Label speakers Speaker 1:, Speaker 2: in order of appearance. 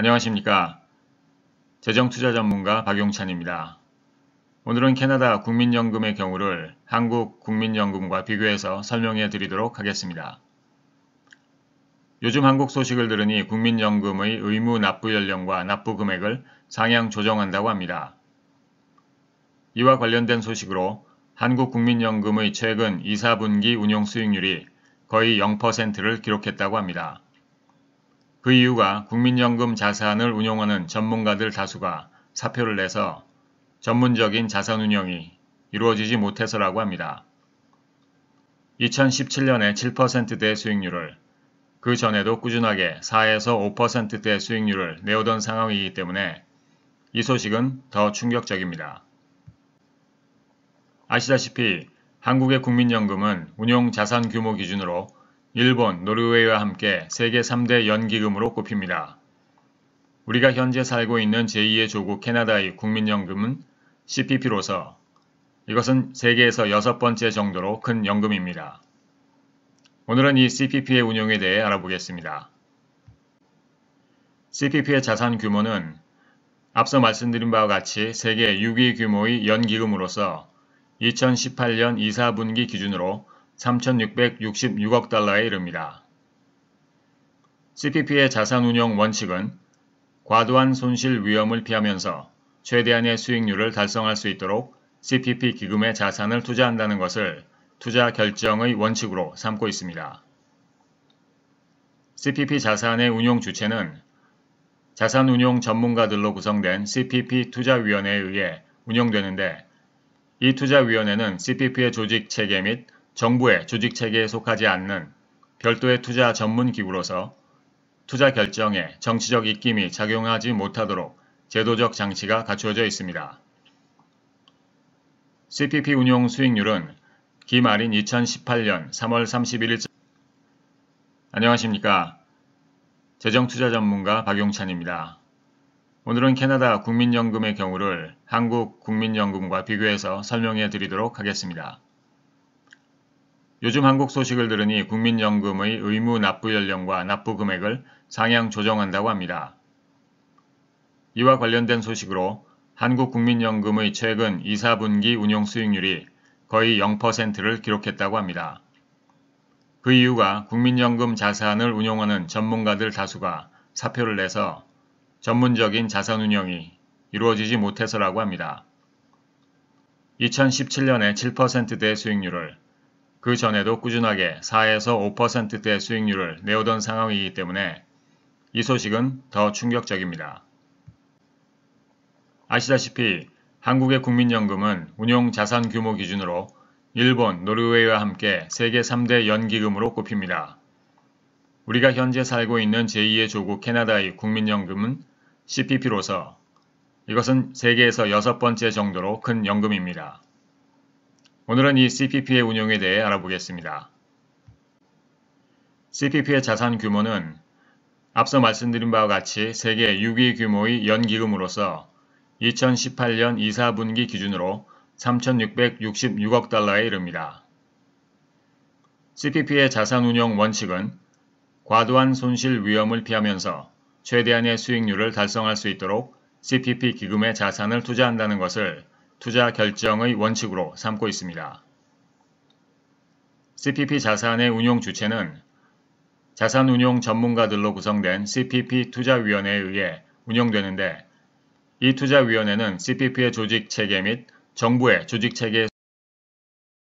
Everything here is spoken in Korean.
Speaker 1: 안녕하십니까. 재정투자 전문가 박용찬입니다. 오늘은 캐나다 국민연금의 경우를 한국 국민연금과 비교해서 설명해 드리도록 하겠습니다. 요즘 한국 소식을 들으니 국민연금의 의무 납부 연령과 납부 금액을 상향 조정한다고 합니다. 이와 관련된 소식으로 한국국민연금의 최근 2, 4분기 운용 수익률이 거의 0%를 기록했다고 합니다. 그 이유가 국민연금 자산을 운용하는 전문가들 다수가 사표를 내서 전문적인 자산운용이 이루어지지 못해서라고 합니다. 2017년에 7%대 수익률을 그 전에도 꾸준하게 4에서 5%대 수익률을 내오던 상황이기 때문에 이 소식은 더 충격적입니다. 아시다시피 한국의 국민연금은 운용 자산 규모 기준으로 일본, 노르웨이와 함께 세계 3대 연기금으로 꼽힙니다. 우리가 현재 살고 있는 제2의 조국 캐나다의 국민연금은 CPP로서 이것은 세계에서 여섯 번째 정도로 큰 연금입니다. 오늘은 이 CPP의 운영에 대해 알아보겠습니다. CPP의 자산 규모는 앞서 말씀드린 바와 같이 세계 6위 규모의 연기금으로서 2018년 2, 4분기 기준으로 3,666억 달러에 이릅니다. CPP의 자산운용 원칙은 과도한 손실 위험을 피하면서 최대한의 수익률을 달성할 수 있도록 CPP 기금의 자산을 투자한다는 것을 투자 결정의 원칙으로 삼고 있습니다. CPP 자산의 운용 주체는 자산운용 전문가들로 구성된 CPP 투자위원회에 의해 운영되는데 이 투자위원회는 CPP의 조직 체계 및 정부의 조직 체계에 속하지 않는 별도의 투자 전문 기구로서 투자 결정에 정치적 입김이 작용하지 못하도록 제도적 장치가 갖추어져 있습니다. CPP 운용 수익률은 기말인 2018년 3월 31일 안녕하십니까. 재정투자 전문가 박용찬입니다. 오늘은 캐나다 국민연금의 경우를 한국 국민연금과 비교해서 설명해 드리도록 하겠습니다. 요즘 한국 소식을 들으니 국민연금의 의무 납부 연령과 납부 금액을 상향 조정한다고 합니다. 이와 관련된 소식으로 한국국민연금의 최근 2, 4분기 운용 수익률이 거의 0%를 기록했다고 합니다. 그 이유가 국민연금 자산을 운용하는 전문가들 다수가 사표를 내서 전문적인 자산 운영이 이루어지지 못해서라고 합니다. 2017년에 7%대 수익률을 그 전에도 꾸준하게 4에서 5%대 수익률을 내오던 상황이기 때문에 이 소식은 더 충격적입니다. 아시다시피 한국의 국민연금은 운용자산 규모 기준으로 일본, 노르웨이와 함께 세계 3대 연기금으로 꼽힙니다. 우리가 현재 살고 있는 제2의 조국 캐나다의 국민연금은 CPP로서 이것은 세계에서 여섯 번째 정도로 큰 연금입니다. 오늘은 이 CPP의 운용에 대해 알아보겠습니다. CPP의 자산 규모는 앞서 말씀드린 바와 같이 세계 6위 규모의 연기금으로서 2018년 2사분기 기준으로 3,666억 달러에 이릅니다. CPP의 자산운용 원칙은 과도한 손실 위험을 피하면서 최대한의 수익률을 달성할 수 있도록 CPP 기금의 자산을 투자한다는 것을 투자 결정의 원칙으로 삼고 있습니다. CPP 자산의 운용 주체는 자산 운용 전문가들로 구성된 CPP 투자위원회에 의해 운영되는데 이 투자위원회는 CPP의 조직체계 및 정부의 조직체계에